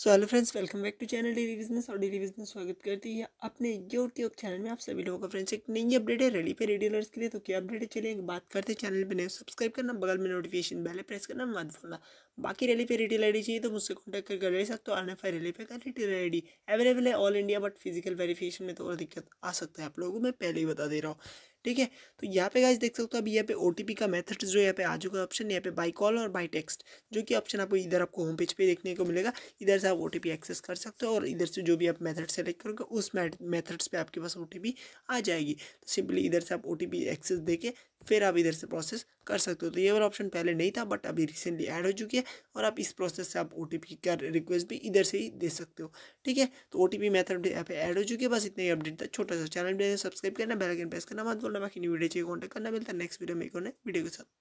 so hello friends welcome back to channel daily business और daily business स्वागत करती है अपने यूट्यूब चैनल में आप सभी लोगों का फ्रेंड्स एक नई अपडेट है रेडी पे रेडियलर्स के लिए तो क्या अपडेट है चलिए बात करते हैं चैनल पर सब्सक्राइब करना बगल में नोटिफिकेशन बेल प्रेस करना मत भूलना बाकी रेली पे रिटेल आई चाहिए तो मुझसे कॉन्टैक्ट करके ले सकते हो आने फाइव रेली पे का रिटेल आई अवेलेबल है all India but physical verification में तो और दिक्कत आ सकता है आप लोगों को मैं पहले ही बता दे रहा हूँ ठीक है तो यहाँ पे गाइज देख सकते हो तो अभी यहाँ पे ओ का मेथड जो यहाँ पे आ चुका ऑप्शन यहाँ पे बाई कॉल और बाई टेक्स्ट जो कि ऑप्शन आपको इधर आपको होम पेज पे देखने को मिलेगा इधर से आप ओ एक्सेस कर सकते हो और इधर से जो भी आप मेथड सेलेक्ट करोगे उस मेथड्स पे आपके पास ओ आ जाएगी तो सिंपली इधर से आप ओ एक्सेस दे के फिर आप इधर से प्रोसेस कर सकते हो तो ये वाला ऑप्शन पहले नहीं था बट अभी रिसेंटली ऐड हो चुकी है और आप इस प्रोसेस से आप ओ का रिक्वेस्ट भी इधर से ही दे सकते हो ठीक है तो ओ टी मैथड यहाँ पे ऐड हो चुकी है बस इतना ही अपडेट था छोटा सा चैनल सब्सक्राइब करना बेलाइकन प्रेस करना मत बोलना बाकी वीडियो चाहिए कॉन्टैक्ट करना मिलता है नेक्स्ट वीडियो मेरे को वीडियो के साथ